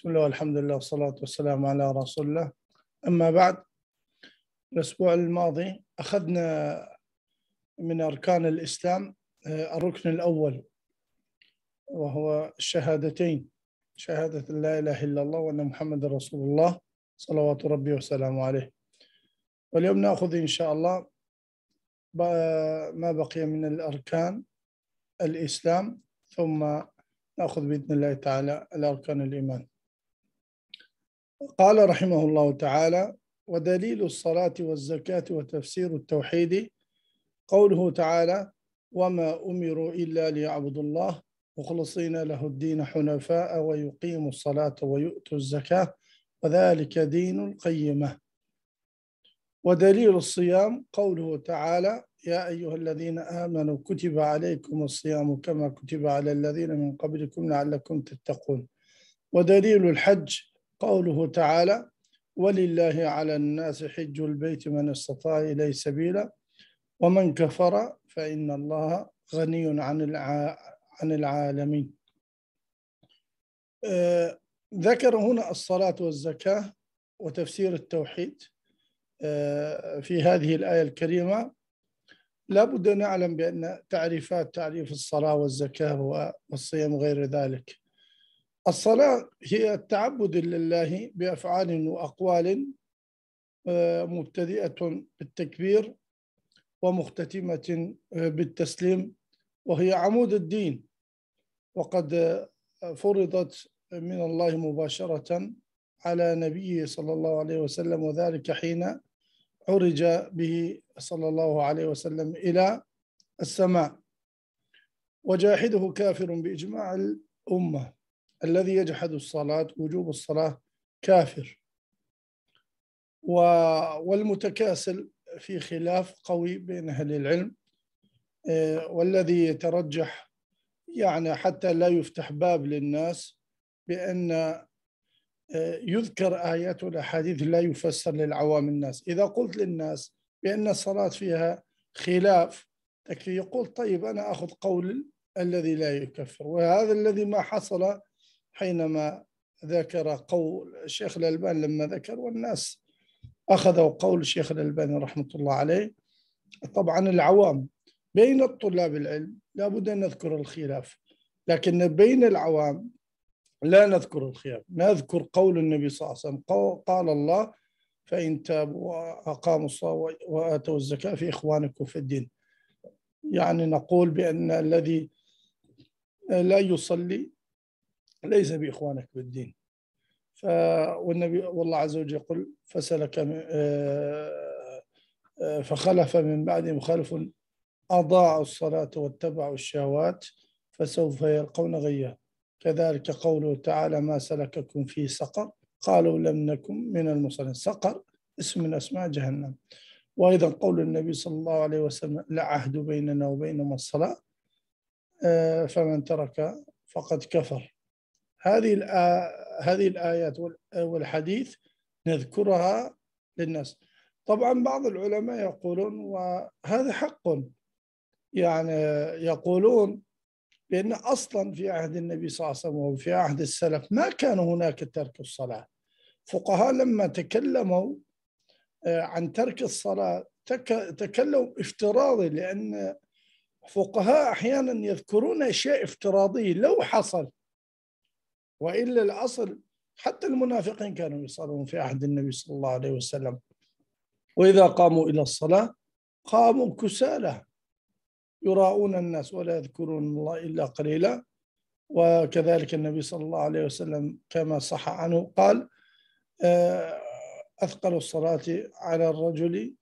بسم الله والحمد لله والصلاة والسلام على رسول الله أما بعد الأسبوع الماضي أخذنا من أركان الإسلام آه، الركن الأول وهو الشهادتين شهادة لا إله إلا الله وأن محمد رسول الله صلوات ربي وسلامه عليه واليوم نأخذ إن شاء الله ما بقي من الأركان الإسلام ثم نأخذ بإذن الله تعالى الأركان الإيمان قال رحمه الله تعالى ودليل الصلاة والزكاة وتفسير التوحيد قوله تعالى وما أمروا إلا ليعبدوا الله مخلصين له الدين حنفاء ويقيموا الصلاة ويؤتوا الزكاة وذلك دين القيمة ودليل الصيام قوله تعالى يا أيها الذين آمنوا كتب عليكم الصيام كما كتب على الذين من قبلكم لعلكم تتقون ودليل الحج قوله تعالى ولله على الناس حج البيت من استطاع إليه سبيلا ومن كفر فإن الله غني عن عن العالمين آه، ذكر هنا الصلاة والزكاة وتفسير التوحيد آه، في هذه الآية الكريمة لا بد أن نعلم بأن تعريفات تعريف الصلاة والزكاة والصيام وغير ذلك الصلاة هي التعبد لله بأفعال وأقوال آه، مبتدئة بالتكبير ومختتمة آه، بالتسليم وهي عمود الدين وقد آه، فرضت من الله مباشرة على نبيه صلى الله عليه وسلم وذلك حين عرج به صلى الله عليه وسلم إلى السماء وجاحده كافر بإجماع الأمة الذي يجحد الصلاة وجوب الصلاة كافر والمتكاسل في خلاف قوي بين أهل العلم آه، والذي يترجح يعني حتى لا يفتح باب للناس بأن آه، يذكر آيات الأحاديث لا يفسر للعوام الناس إذا قلت للناس بأن الصلاة فيها خلاف يقول طيب أنا أخذ قول الذي لا يكفر وهذا الذي ما حصل حينما ذكر قول الشيخ الألباني لما ذكر والناس أخذوا قول الشيخ الألباني رحمة الله عليه طبعا العوام بين الطلاب العلم لابد أن نذكر الخلاف لكن بين العوام لا نذكر الخلاف نذكر قول النبي صلى الله عليه وسلم قال الله فإن تابوا وأقاموا الصلاة وآتوا الزكاة في إخوانكم في الدين يعني نقول بأن الذي لا يصلي ليس بإخوانك بالدين ف والنبي والله عز وجل يقول فسلك آه، آه، فخلف من بعدهم خلف أضاعوا الصلاة واتبعوا الشهوات فسوف يلقون غيا كذلك قوله تعالى ما سلككم في سقر قالوا لم نكن من المصلين سقر اسم من أسماء جهنم وأيضا قول النبي صلى الله عليه وسلم لا عهد بيننا وبينهم الصلاة آه، فمن ترك فقد كفر هذه هذه الآيات والحديث نذكرها للناس طبعا بعض العلماء يقولون وهذا حق يعني يقولون بان أصلا في عهد النبي صلى الله عليه وسلم وفي عهد السلف ما كان هناك ترك الصلاة فقهاء لما تكلموا آه، عن ترك الصلاة تكلم افتراضي لأن فقهاء أحيانا يذكرون أشياء افتراضية لو حصل والا الاصل حتى المنافقين كانوا يصلون في عهد النبي صلى الله عليه وسلم واذا قاموا الى الصلاه قاموا كسالى يراؤون الناس ولا يذكرون الله الا قليلا وكذلك النبي صلى الله عليه وسلم كما صح عنه قال آه، أثقل الصلاة على الرجل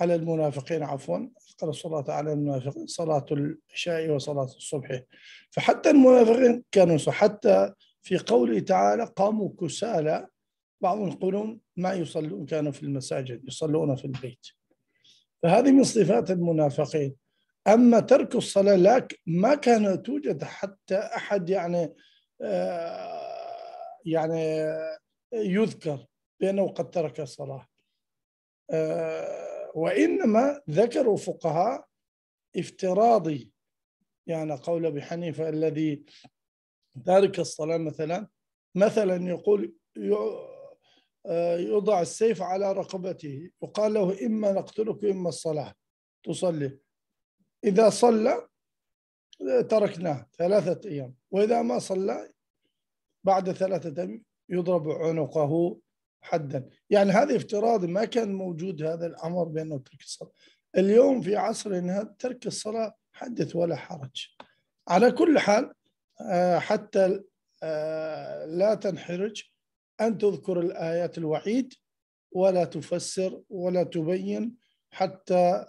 على المنافقين عفوا أثقل الصلاة على المنافقين صلاة العشاء وصلاة الصبح فحتى المنافقين كانوا حتى في قوله تعالى قاموا كسالى بعض القرون ما يصلون كانوا في المساجد يصلون في البيت فهذه من صفات المنافقين أما ترك الصلاة لك ما كان توجد حتى أحد يعني آه، يعني آه، يذكر بأنه قد ترك الصلاة آه، وإنما ذكروا فقهاء افتراضي يعني قول أبي حنيفة الذي تارك الصلاة مثلا مثلا يقول آه، يوضع السيف على رقبته وقال له إما نقتلك إما الصلاة تصلي إذا صلى آه، تركناه ثلاثة أيام وإذا ما صلى بعد ثلاثة أيام يضرب عنقه حدا يعني هذا افتراض ما كان موجود هذا الأمر بأنه ترك الصلاة اليوم في عصرنا ترك الصلاة حدث ولا حرج على كل حال آه، حتى آه، لا تنحرج أن تذكر الآيات الوعيد ولا تفسر ولا تبين حتى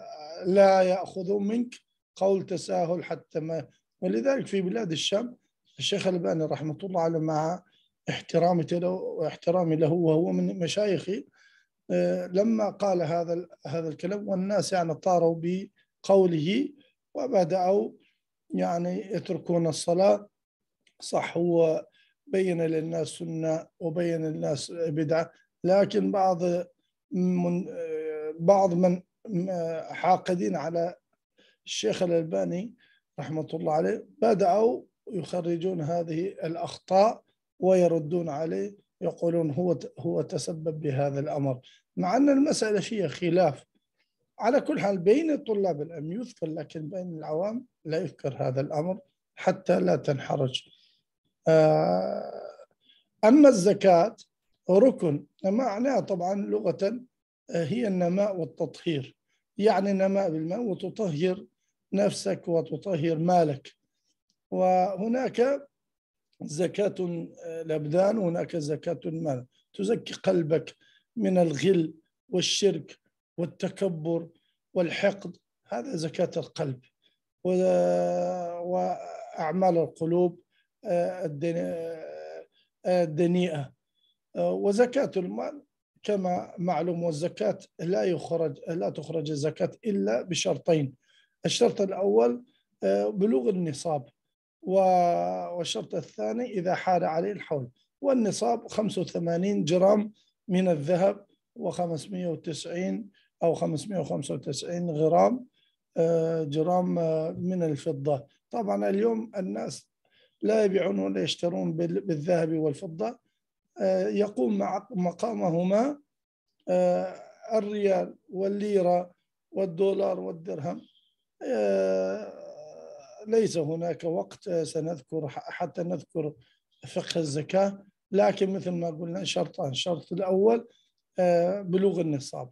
لا يأخذوا منك قول تساهل حتى ما ولذلك في بلاد الشام الشيخ الباني رحمة الله عليه مع احترامي له واحترامي له وهو من مشايخي آه، لما قال هذا هذا الكلام والناس يعني طاروا بقوله وبدأوا يعني يتركون الصلاة صح هو بين للناس سنة وبين للناس بدعة لكن بعض من بعض من حاقدين على الشيخ الألباني رحمة الله عليه بدأوا يخرجون هذه الأخطاء ويردون عليه يقولون هو هو تسبب بهذا الأمر مع أن المسألة فيها خلاف على كل حال بين الطلاب الأم يذكر لكن بين العوام لا يذكر هذا الأمر حتى لا تنحرج آه، أما الزكاة ركن معناها طبعا لغة آه، هي النماء والتطهير يعني نماء بالماء وتطهر نفسك وتطهر مالك وهناك زكاة آه، الأبدان وهناك زكاة المال تزكي قلبك من الغل والشرك والتكبر والحقد هذا زكاة القلب وأعمال القلوب الدنيئة وزكاة المال كما معلوم والزكاة لا يخرج لا تخرج الزكاة إلا بشرطين الشرط الأول بلوغ النصاب والشرط الثاني إذا حال عليه الحول والنصاب 85 جرام من الذهب و590 أو 595 غرام آه، جرام آه، من الفضة طبعا اليوم الناس لا يبيعون ولا يشترون بالذهب والفضة آه، يقوم مع مقامهما آه، الريال والليرة والدولار والدرهم آه، ليس هناك وقت سنذكر حتى نذكر فقه الزكاة لكن مثل ما قلنا شرطان الشرط الأول بلوغ النصاب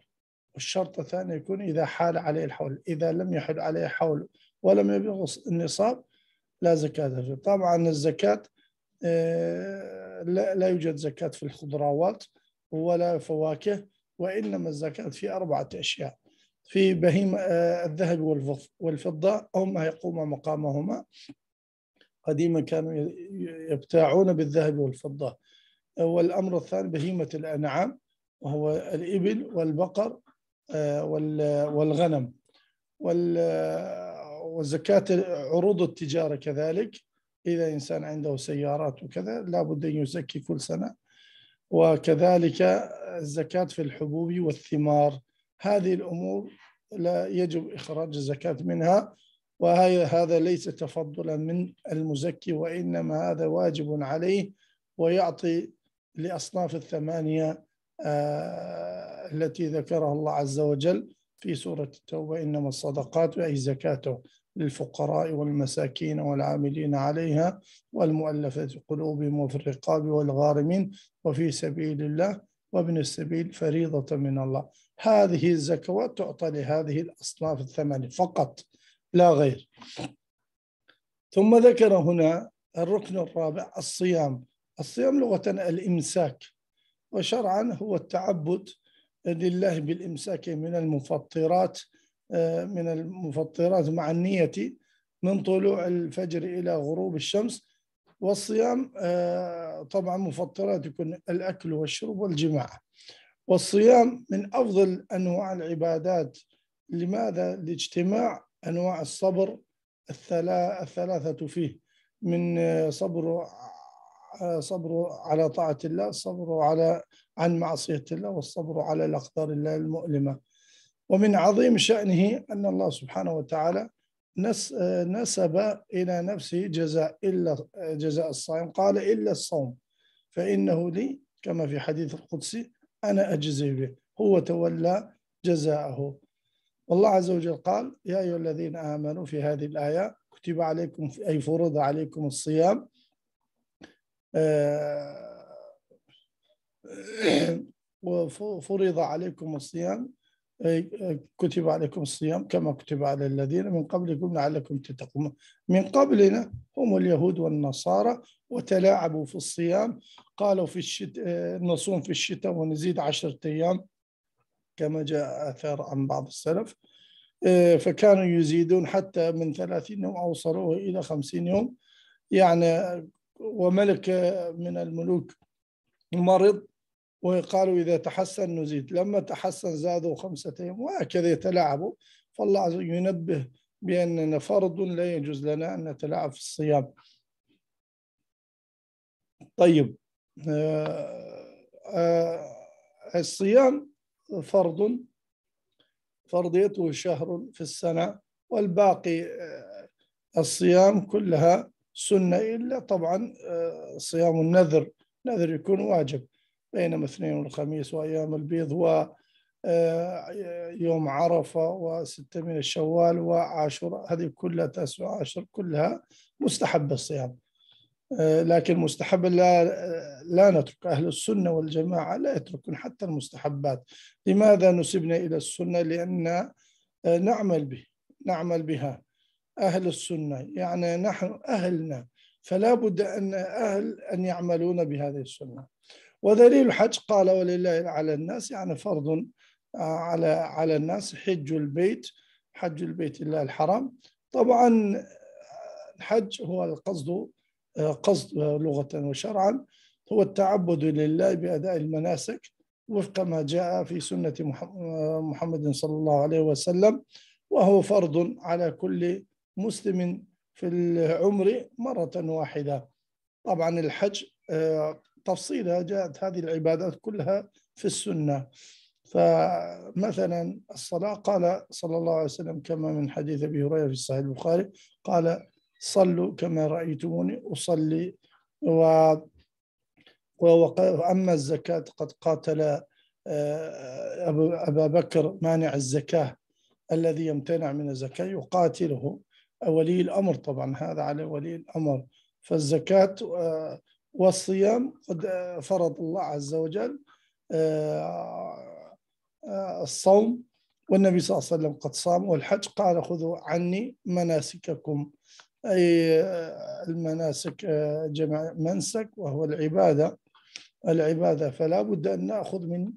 والشرط الثاني يكون إذا حال عليه الحول إذا لم يحل عليه حول ولم يبلغ النصاب لا زكاة فيه طبعا الزكاة آه، لا يوجد زكاة في الخضروات ولا فواكه وإنما الزكاة في أربعة أشياء في بهيمة آه، الذهب والفضة هما يقوم مقامهما قديما كانوا يبتاعون بالذهب والفضة والأمر الثاني بهيمة الأنعام وهو الإبل والبقر آه، والغنم وزكاة عروض التجارة كذلك إذا إنسان عنده سيارات وكذا لابد أن يزكي كل سنة وكذلك الزكاة في الحبوب والثمار هذه الأمور لا يجب إخراج الزكاة منها وهذا ليس تفضلا من المزكي وإنما هذا واجب عليه ويعطي لأصناف الثمانية آه، التي ذكرها الله عز وجل في سورة التوبة إنما الصدقات أي زكاته للفقراء والمساكين والعاملين عليها والمؤلفة قلوبهم وفي الرقاب والغارمين وفي سبيل الله وابن السبيل فريضة من الله هذه الزكوات تعطى لهذه الأصناف الثمانية فقط لا غير ثم ذكر هنا الركن الرابع الصيام الصيام لغة الإمساك وشرعا هو التعبد لله بالإمساك من المفطرات آه، من المفطرات مع النية من طلوع الفجر إلى غروب الشمس والصيام آه، طبعا مفطرات يكون الأكل والشرب والجماعه والصيام من أفضل أنواع العبادات لماذا؟ لاجتماع أنواع الصبر الثلاثة فيه من آه، صبر صبر على طاعة الله الصبر على عن معصية الله والصبر على الأقدار الله المؤلمة ومن عظيم شأنه أن الله سبحانه وتعالى نسب إلى نفسه جزاء إلا جزاء الصائم قال إلا الصوم فإنه لي كما في حديث القدسي أنا أجزي به هو تولى جزاءه والله عز وجل قال يا أيها الذين آمنوا في هذه الآية كتب عليكم أي فرض عليكم الصيام آه، آه، وفرض عليكم الصيام كتب عليكم الصيام كما كتب على الذين من قبلكم لعلكم تتقون من قبلنا هم اليهود والنصارى وتلاعبوا في الصيام قالوا في الشتاء آه، نصوم في الشتاء ونزيد عشرة أيام كما جاء آثار عن بعض السلف فكانوا يزيدون حتى من ثلاثين يوم أوصلوه إلى خمسين يوم يعني وملك من الملوك مرض وقالوا إذا تحسن نزيد لما تحسن زادوا خمسة أيام وهكذا يتلاعبوا فالله عز وجل ينبه بأننا فرض لا يجوز لنا أن نتلاعب في الصيام طيب آه، آه، الصيام فرض فرضيته شهر في السنة والباقي آه، الصيام كلها سنة إلا طبعا آه، صيام النذر نذر يكون واجب بينما اثنين والخميس وأيام البيض و آه، يوم عرفة وستة من الشوال وعاشوراء هذه كلها تسعة عشر كلها مستحب الصيام آه، لكن مستحب لا لا نترك أهل السنة والجماعة لا يتركون حتى المستحبات لماذا نسبنا إلى السنة لأن نعمل به نعمل بها أهل السنة يعني نحن أهلنا فلا بد أن أهل أن يعملون بهذه السنة ودليل الحج قال ولله على الناس يعني فرض آه، على على الناس حج البيت حج البيت الله الحرام طبعا آه، الحج هو القصد آه، قصد لغة وشرعا هو التعبد لله بأداء المناسك وفق ما جاء في سنة محمد صلى الله عليه وسلم وهو فرض على كل مسلم في العمر مرة واحدة طبعا الحج آه، تفصيلها جاءت هذه العبادات كلها في السنة فمثلا الصلاة قال صلى الله عليه وسلم كما من حديث أبي هريرة في صحيح البخاري قال صلوا كما رأيتموني أصلي و وأما الزكاة قد قاتل آه، أبا بكر مانع الزكاة الذي يمتنع من الزكاة يقاتله ولي الأمر طبعا هذا على ولي الأمر فالزكاة آه، والصيام قد آه، فرض الله عز وجل آه، الصوم والنبي صلى الله عليه وسلم قد صام والحج قال خذوا عني مناسككم أي المناسك جمع منسك وهو العبادة العبادة فلا بد أن نأخذ من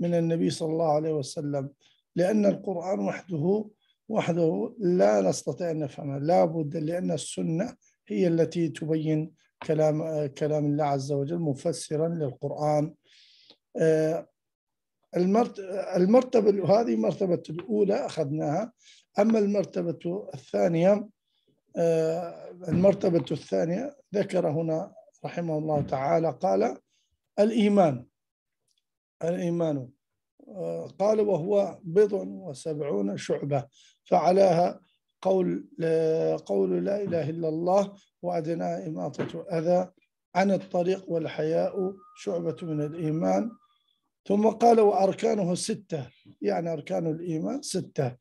من النبي صلى الله عليه وسلم لأن القرآن وحده وحده لا نستطيع أن نفهمها لا بد لأن السنة هي التي تبين كلام كلام الله عز وجل مفسرا للقرآن آه، المرتبة هذه مرتبة الأولى أخذناها أما المرتبة الثانية آه، المرتبة الثانية ذكر هنا رحمه الله تعالى قال الإيمان الإيمان قال وهو بضع وسبعون شعبة فعلاها قول قول لا إله إلا الله وأدناها إماطة أذى عن الطريق والحياء شعبة من الإيمان ثم قال وأركانه ستة يعني أركان الإيمان ستة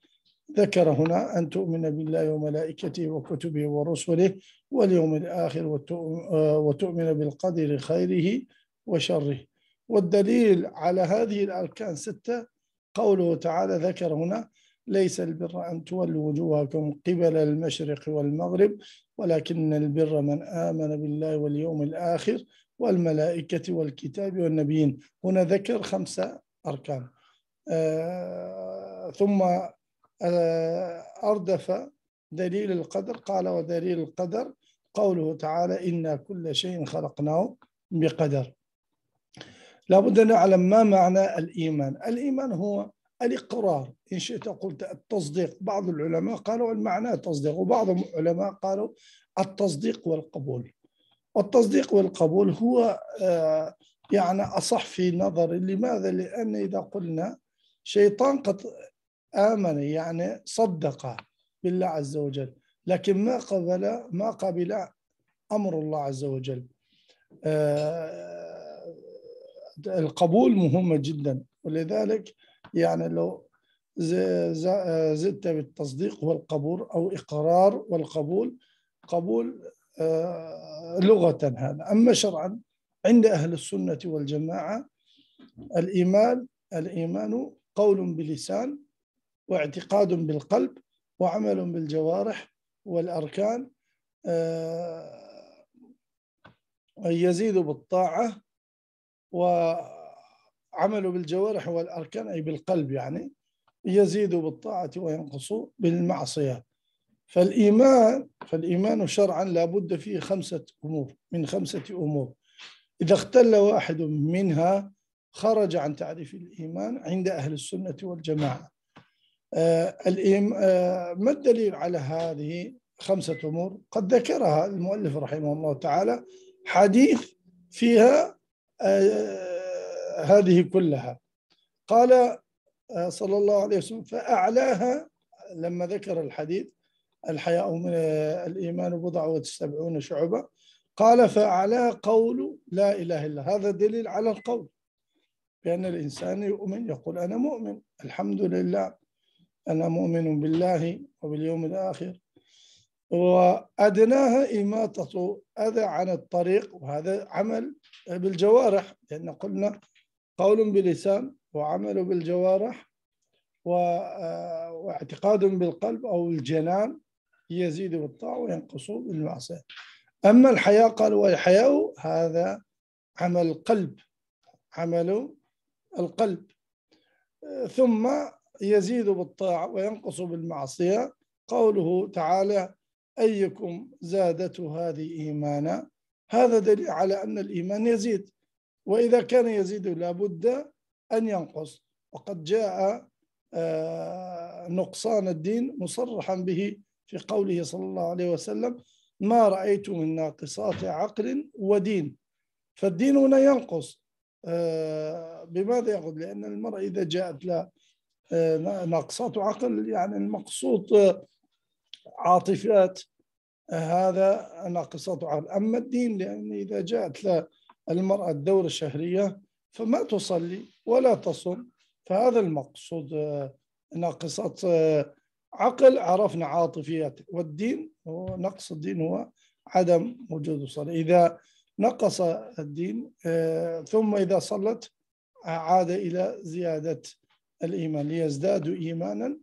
ذكر هنا أن تؤمن بالله وملائكته وكتبه ورسله واليوم الآخر وتؤمن بالقدر خيره وشره والدليل على هذه الأركان ستة قوله تعالى ذكر هنا ليس البر أن تولوا وجوهكم قبل المشرق والمغرب ولكن البر من آمن بالله واليوم الآخر والملائكة والكتاب والنبيين هنا ذكر خمسة أركان آه ثم آه أردف دليل القدر قال ودليل القدر قوله تعالى إنا كل شيء خلقناه بقدر لابد أن نعلم ما معنى الإيمان الإيمان هو الإقرار إن شئت قلت التصديق بعض العلماء قالوا المعنى التصديق وبعض العلماء قالوا التصديق والقبول والتصديق والقبول هو آه، يعني أصح في نظري لماذا؟ لأن إذا قلنا شيطان قد آمن يعني صدق بالله عز وجل لكن ما قبل ما قبل أمر الله عز وجل آه، القبول مهمة جدا ولذلك يعني لو زدت بالتصديق والقبول أو إقرار والقبول قبول آه، لغة هذا أما شرعا عند أهل السنة والجماعة الإيمان الإيمان قول بلسان واعتقاد بالقلب وعمل بالجوارح والأركان آه، يزيد بالطاعة وعمله بالجوارح والأركان أي بالقلب يعني يزيد بالطاعة وينقص بالمعصية فالإيمان فالإيمان شرعا لابد فيه خمسة أمور من خمسة أمور إذا اختل واحد منها خرج عن تعريف الإيمان عند أهل السنة والجماعة آه آه ما الدليل على هذه خمسة أمور قد ذكرها المؤلف رحمه الله تعالى حديث فيها آه، هذه كلها قال آه، صلى الله عليه وسلم فأعلاها لما ذكر الحديث الحياء من آه، الإيمان بضع وتسبعون شعبة قال فأعلاها قول لا إله إلا هذا دليل على القول بأن الإنسان يؤمن يقول أنا مؤمن الحمد لله أنا مؤمن بالله وباليوم الآخر وأدناها إماطة أذى عن الطريق وهذا عمل بالجوارح لأن قلنا قول بلسان وعمل بالجوارح آه، واعتقاد بالقلب أو الجنان يزيد بالطاعة وينقص بالمعصية أما الحياة قال والحياء هذا عمل القلب عمل القلب ثم يزيد بالطاعة وينقص بالمعصية قوله تعالى أيكم زادته هذه إيمانا هذا دليل على أن الإيمان يزيد وإذا كان يزيد لابد أن ينقص وقد جاء آه، نقصان الدين مصرحا به في قوله صلى الله عليه وسلم ما رأيت من ناقصات عقل ودين فالدين هنا ينقص آه، بماذا يقول لأن المرأة إذا جاءت لها آه، ناقصات عقل يعني المقصود عاطفات هذا أنا قصته عن أما الدين لأن إذا جاءت المرأة الدورة الشهرية فما تصلي ولا تصوم فهذا المقصود ناقصة عقل عرفنا عاطفيات والدين هو نقص الدين هو عدم وجود الصلاة إذا نقص الدين ثم إذا صلت عاد إلى زيادة الإيمان ليزدادوا إيمانا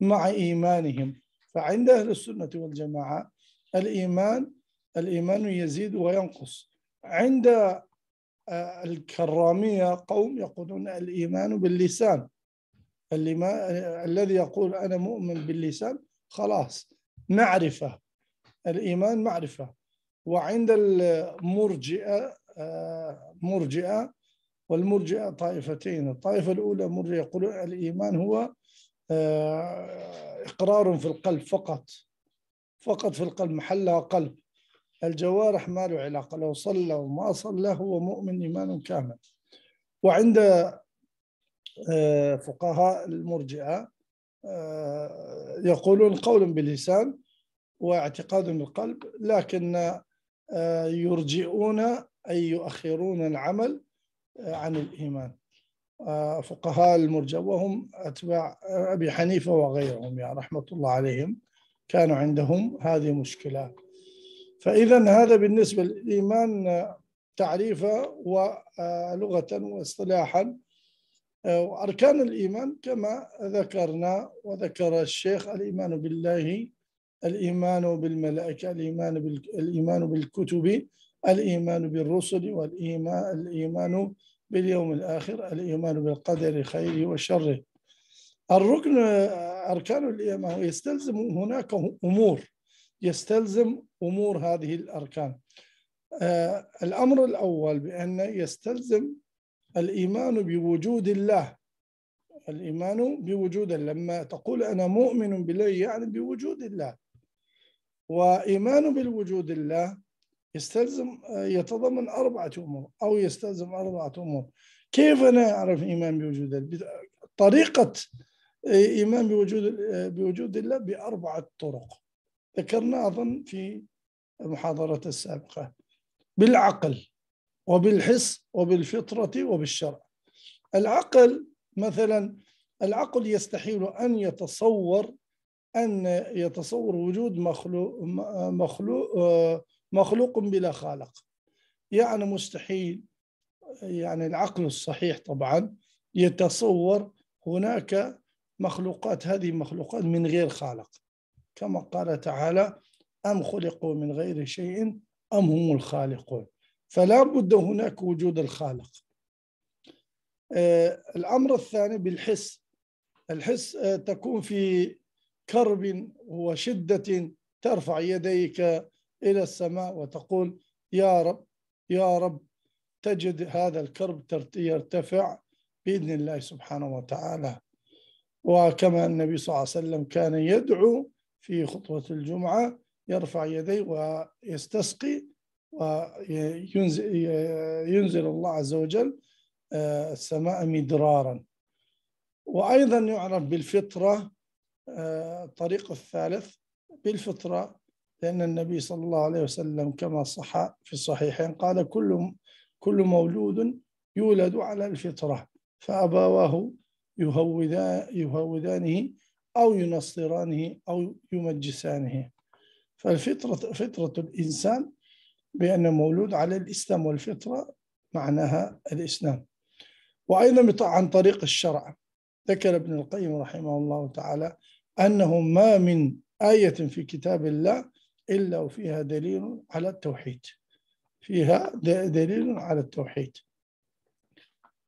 مع إيمانهم فعند أهل السنة والجماعة الإيمان الإيمان يزيد وينقص عند آه، الكرامية قوم يقولون الإيمان باللسان اللي ما آه، الذي يقول أنا مؤمن باللسان خلاص معرفة الإيمان معرفة وعند المرجئة آه، مرجئة والمرجئة طائفتين الطائفة الأولى مرجئة يقولون الإيمان هو آه، إقرار في القلب فقط فقط في القلب محلها قلب الجوارح ما له علاقة لو صلى وما صلى هو مؤمن إيمان كامل وعند آه، فقهاء المرجئة آه، يقولون قول باللسان واعتقاد بالقلب لكن يرجئون أي يؤخرون العمل عن الإيمان آه، فقهاء المرجع وهم أتباع أبي حنيفة وغيرهم يا رحمة الله عليهم كانوا عندهم هذه مشكلة فإذا هذا بالنسبة للإيمان تعريفا ولغة آه، واصطلاحا آه، وأركان الإيمان كما ذكرنا وذكر الشيخ الإيمان بالله الإيمان بالملائكة الإيمان, الإيمان بالكتب الإيمان بالرسل والإيمان الإيمان باليوم الآخر الإيمان بالقدر خيره وشره الركن أركان الإيمان يستلزم هناك أمور يستلزم أمور هذه الأركان آه، الأمر الأول بأن يستلزم الإيمان بوجود الله الإيمان بوجود الله لما تقول أنا مؤمن بالله يعني بوجود الله وإيمان بالوجود الله يستلزم آه، يتضمن أربعة أمور أو يستلزم أربعة أمور كيف أنا أعرف إيمان بوجود طريقة آه، إيمان بوجود آه، بوجود الله بأربعة طرق ذكرنا أظن في المحاضرة السابقة بالعقل وبالحس وبالفطرة وبالشرع العقل مثلا العقل يستحيل أن يتصور أن يتصور وجود مخلوق, مخلوق مخلوق بلا خالق يعني مستحيل يعني العقل الصحيح طبعا يتصور هناك مخلوقات هذه مخلوقات من غير خالق كما قال تعالى أم خلقوا من غير شيء أم هم الخالقون فلا بد هناك وجود الخالق آه، الأمر الثاني بالحس الحس آه، تكون في كرب وشدة ترفع يديك إلى السماء وتقول يا رب يا رب تجد هذا الكرب يرتفع بإذن الله سبحانه وتعالى وكما النبي صلى الله عليه وسلم كان يدعو في خطوة الجمعة يرفع يديه ويستسقي وينزل الله عز وجل آه، السماء مدرارا وأيضا يعرف بالفطرة الطريق آه، الثالث بالفطرة لأن النبي صلى الله عليه وسلم كما صح في الصحيحين قال كل كل مولود يولد على الفطرة فأبواه يهودانه أو ينصرانه أو يمجسانه فالفطرة فطرة الإنسان بأن مولود على الإسلام والفطرة معناها الإسلام وأيضا عن طريق الشرع ذكر ابن القيم رحمه الله تعالى أنه ما من آية في كتاب الله إلا وفيها دليل على التوحيد فيها دليل على التوحيد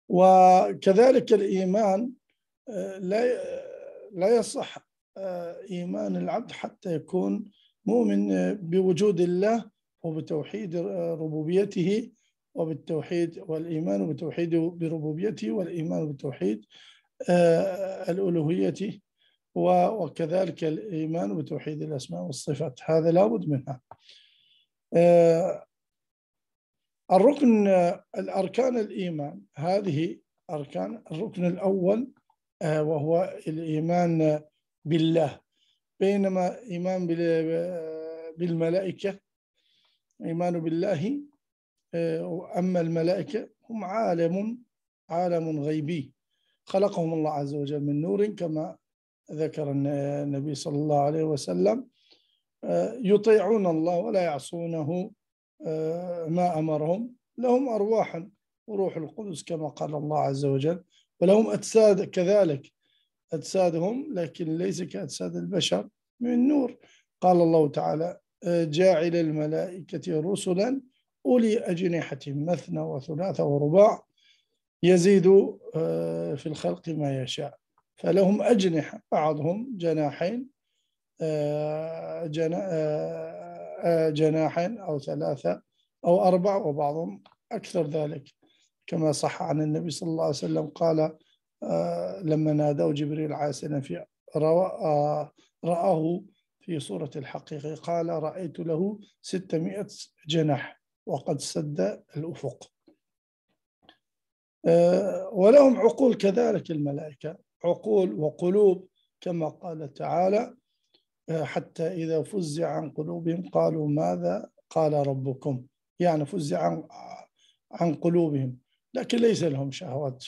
وكذلك الإيمان آه، لا لا يصح آه، إيمان العبد حتى يكون مؤمن بوجود الله وبتوحيد آه، ربوبيته وبالتوحيد والإيمان بتوحيده بربوبيته والإيمان بتوحيد الألوهية وكذلك الإيمان بتوحيد الأسماء والصفات هذا لابد منها آه، الركن الأركان الإيمان هذه أركان الركن الأول آه، وهو الإيمان بالله بينما إيمان بالملائكة إيمان بالله آه، أما الملائكة هم عالم عالم غيبي خلقهم الله عز وجل من نور كما ذكر النبي صلى الله عليه وسلم آه، يطيعون الله ولا يعصونه آه، ما أمرهم لهم أرواح وروح القدس كما قال الله عز وجل ولهم أجساد كذلك أجسادهم لكن ليس كأجساد البشر من نور قال الله تعالى آه، جاعل الملائكة رسلا أولي أجنحة مثنى وثلاثة ورباع يزيد في الخلق ما يشاء فلهم أجنحة بعضهم جناحين آه، آه، آه، جناحين أو ثلاثة أو أربع وبعضهم أكثر ذلك كما صح عن النبي صلى الله عليه وسلم قال لما ناداه جبريل عاسنا في رآه في صورة الحقيقة قال رأيت له 600 جناح وقد سد الأفق ولهم عقول كذلك الملائكة عقول وقلوب كما قال تعالى آه، حتى إذا فزع عن قلوبهم قالوا ماذا قال ربكم يعني فزع عن, عن قلوبهم لكن ليس لهم شهوات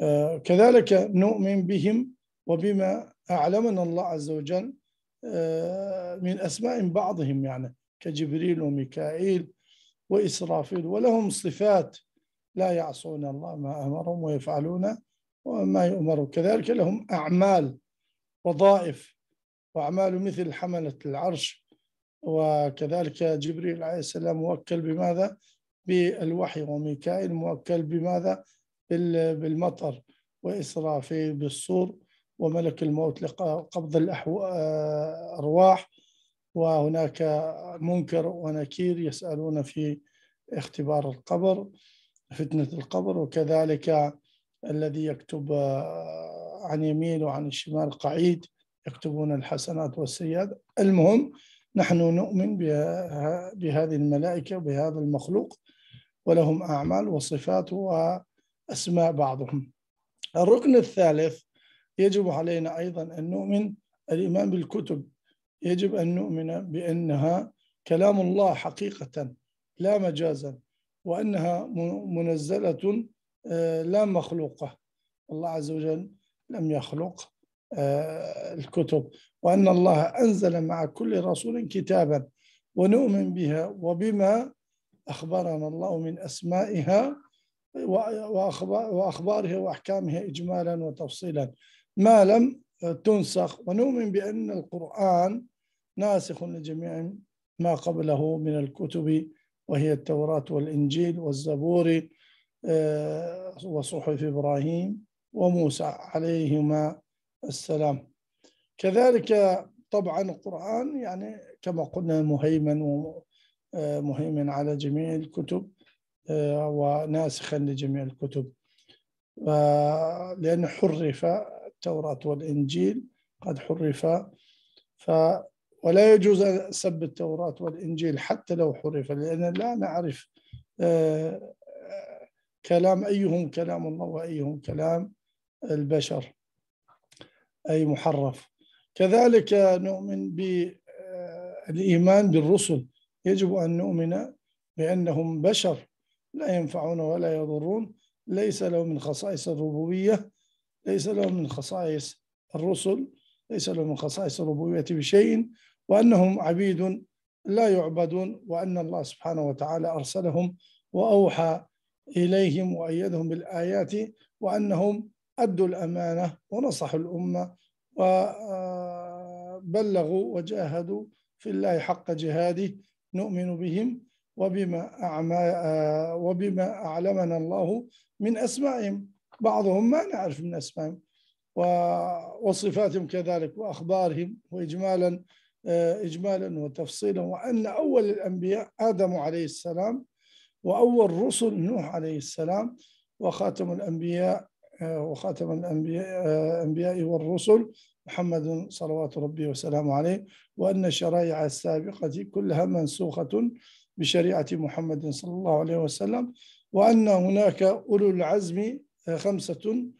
آه، كذلك نؤمن بهم وبما أعلمنا الله عز وجل آه، من أسماء بعضهم يعني كجبريل وميكائيل وإسرافيل ولهم صفات لا يعصون الله ما أمرهم ويفعلون وما يؤمر كذلك لهم أعمال وظائف وأعمال مثل حملة العرش وكذلك جبريل عليه السلام موكل بماذا بالوحي وميكائيل موكل بماذا بالمطر وإسرافيل بالصور وملك الموت لقبض الأرواح وهناك منكر ونكير يسألون في اختبار القبر فتنة القبر وكذلك الذي يكتب آه، عن يمين وعن الشمال قعيد يكتبون الحسنات والسيئات المهم نحن نؤمن بهذه الملائكة بهذا المخلوق ولهم أعمال وصفات وأسماء بعضهم الركن الثالث يجب علينا أيضا أن نؤمن الإيمان بالكتب يجب أن نؤمن بأنها كلام الله حقيقة لا مجازا وأنها منزلة آه، لا مخلوقة الله عز وجل لم يخلق آه، الكتب وأن الله أنزل مع كل رسول كتابا ونؤمن بها وبما أخبرنا الله من أسمائها وأخبارها وأحكامها إجمالا وتفصيلا ما لم تنسخ ونؤمن بأن القرآن ناسخ لجميع ما قبله من الكتب وهي التوراة والإنجيل والزبور آه، وصحف إبراهيم وموسى عليهما السلام كذلك طبعا القرآن يعني كما قلنا مهيمن ومهيمن آه، على جميع الكتب آه، وناسخا لجميع الكتب لأن حرف التوراة والإنجيل قد حرف ف ولا يجوز سب التوراة والإنجيل حتى لو حرف لأن لا نعرف كلام أيهم كلام الله وأيهم كلام البشر أي محرف كذلك نؤمن بالإيمان آه، بالرسل يجب أن نؤمن بأنهم بشر لا ينفعون ولا يضرون ليس لهم من خصائص الربوبية ليس لهم من خصائص الرسل ليس لهم من خصائص الربوبية بشيء وأنهم عبيد لا يعبدون وأن الله سبحانه وتعالى أرسلهم وأوحى إليهم وأيدهم بالآيات وأنهم أدوا الأمانة ونصحوا الأمة وبلغوا وجاهدوا في الله حق جهاده نؤمن بهم وبما أعمى وبما أعلمنا الله من أسمائهم بعضهم ما نعرف من أسمائهم وصفاتهم كذلك وأخبارهم وإجمالا إجمالا وتفصيلا وأن أول الأنبياء آدم عليه السلام وأول رسل نوح عليه السلام وخاتم الأنبياء آه، وخاتم الأنبياء آه، والرسل محمد صلوات ربي وسلامه عليه وأن الشرائع السابقة كلها منسوخة بشريعة محمد صلى الله عليه وسلم وأن هناك أولو العزم آه، خمسة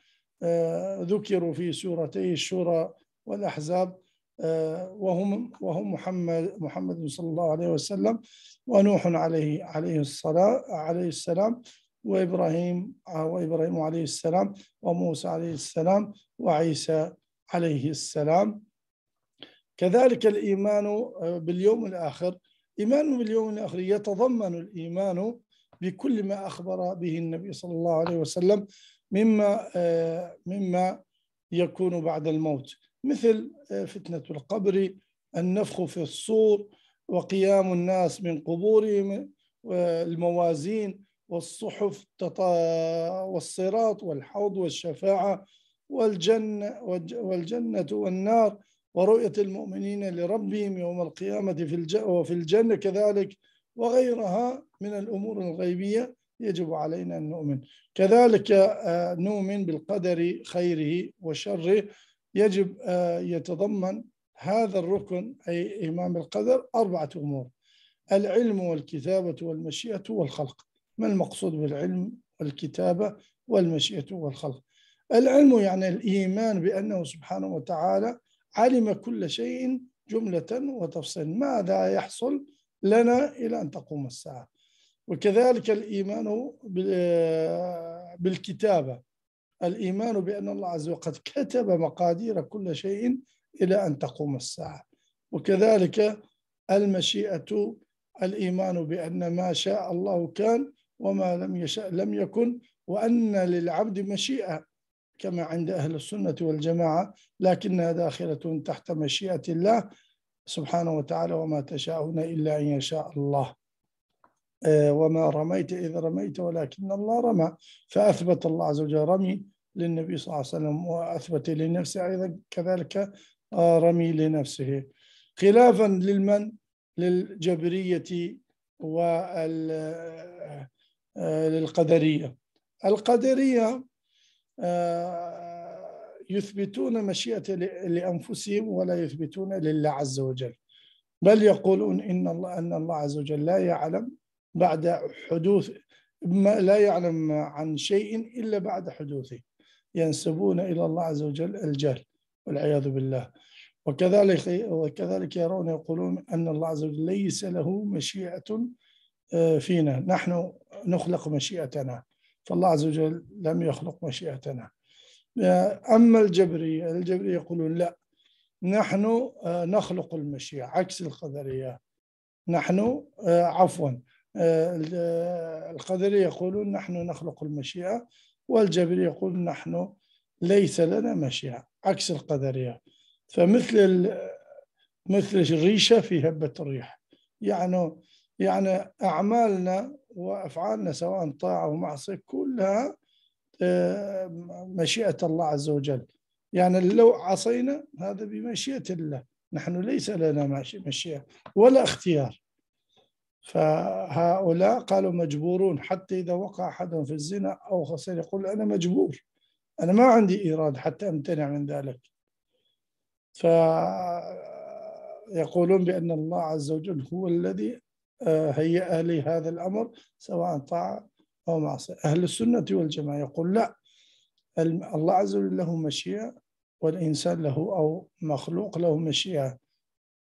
ذكروا في سورتي الشورى والأحزاب آه، وهم وهم محمد محمد صلى الله عليه وسلم ونوح عليه عليه الصلاة عليه السلام وإبراهيم آه، وإبراهيم عليه السلام وموسى عليه السلام وعيسى عليه السلام كذلك الإيمان آه، باليوم الآخر إيمان باليوم الآخر يتضمن الإيمان بكل ما أخبر به النبي صلى الله عليه وسلم مما مما يكون بعد الموت مثل آه، فتنة القبر النفخ في الصور وقيام الناس من قبورهم والموازين والصحف والصراط والحوض والشفاعة والجنة, والجنة والنار ورؤية المؤمنين لربهم يوم القيامة في وفي الجنة كذلك وغيرها من الأمور الغيبية يجب علينا أن نؤمن كذلك آه، نؤمن بالقدر خيره وشره يجب يتضمن هذا الركن أي إمام القدر أربعة أمور العلم والكتابة والمشيئة والخلق ما المقصود بالعلم والكتابة والمشيئة والخلق العلم يعني الإيمان بأنه سبحانه وتعالى علم كل شيء جملة وتفصيل ماذا يحصل لنا إلى أن تقوم الساعة وكذلك الإيمان بالكتابة الإيمان بأن الله عز وجل كتب مقادير كل شيء إلى أن تقوم الساعة وكذلك المشيئة الإيمان بأن ما شاء الله كان وما لم يشاء لم يكن وأن للعبد مشيئة كما عند أهل السنة والجماعة لكنها داخلة تحت مشيئة الله سبحانه وتعالى وما تشاءون إلا أن يشاء الله آه، وما رميت إذ رميت ولكن الله رمى فأثبت الله عز وجل رمي للنبي صلى الله عليه وسلم وأثبت لنفسه أيضا كذلك رمي لنفسه خلافا للمن للجبرية وللقدرية آه، القدرية آه، يثبتون مشيئة لأنفسهم ولا يثبتون لله عز وجل بل يقولون إن الله أن الله عز وجل لا يعلم بعد حدوث ما لا يعلم عن شيء إلا بعد حدوثه ينسبون إلى الله عز وجل الجهل والعياذ بالله وكذلك وكذلك يرون يقولون أن الله عز وجل ليس له مشيئة آه، فينا نحن نخلق مشيئتنا فالله عز وجل لم يخلق مشيئتنا آه، أما الجبرية الجبرية يقولون لا نحن آه، نخلق المشيئة عكس القدرية نحن عفوا آه، آه، القدرية يقولون نحن نخلق المشيئة والجبر يقول نحن ليس لنا مشيئة عكس القدرية فمثل مثل الريشة في هبة الريح يعني يعني أعمالنا وأفعالنا سواء طاعة أو معصية كلها آه، مشيئة الله عز وجل يعني لو عصينا هذا بمشيئة الله نحن ليس لنا مشيئة ولا اختيار فهؤلاء قالوا مجبورون حتى إذا وقع أحدهم في الزنا أو خسر يقول أنا مجبور أنا ما عندي إرادة حتى أمتنع من ذلك فيقولون بأن الله عز وجل هو الذي آه، هيأ لي هذا الأمر سواء طاعة أو معصية أهل السنة والجماعة يقول لا الله عز وجل له مشيئة والإنسان له أو مخلوق له مشيئة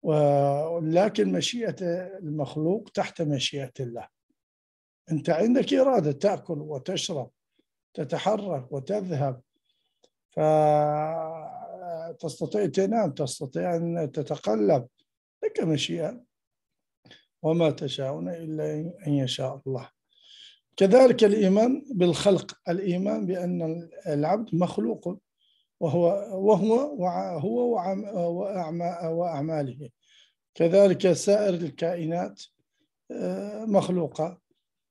ولكن مشيئة المخلوق تحت مشيئة الله أنت عندك إرادة تأكل وتشرب تتحرك وتذهب فتستطيع تنام تستطيع أن تتقلب لك مشيئة وما تشاءون إلا أن يشاء الله كذلك الإيمان بالخلق الإيمان بأن العبد مخلوق وهو وهو هو وأعماله كذلك سائر الكائنات آه، مخلوقة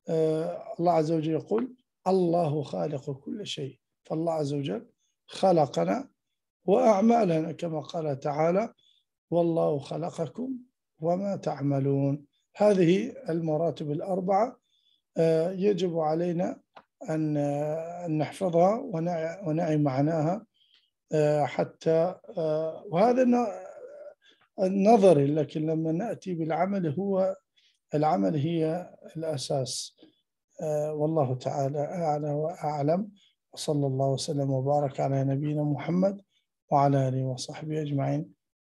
آه، الله عز وجل يقول الله خالق كل شيء فالله عز وجل خلقنا وأعمالنا كما قال تعالى والله خلقكم وما تعملون هذه المراتب الأربعة آه، يجب علينا أن نحفظها ونعي معناها آه، حتى آه، وهذا نظري لكن لما ناتي بالعمل هو العمل هي الاساس آه، والله تعالى اعلى واعلم وصلى الله وسلم وبارك على نبينا محمد وعلى اله وصحبه اجمعين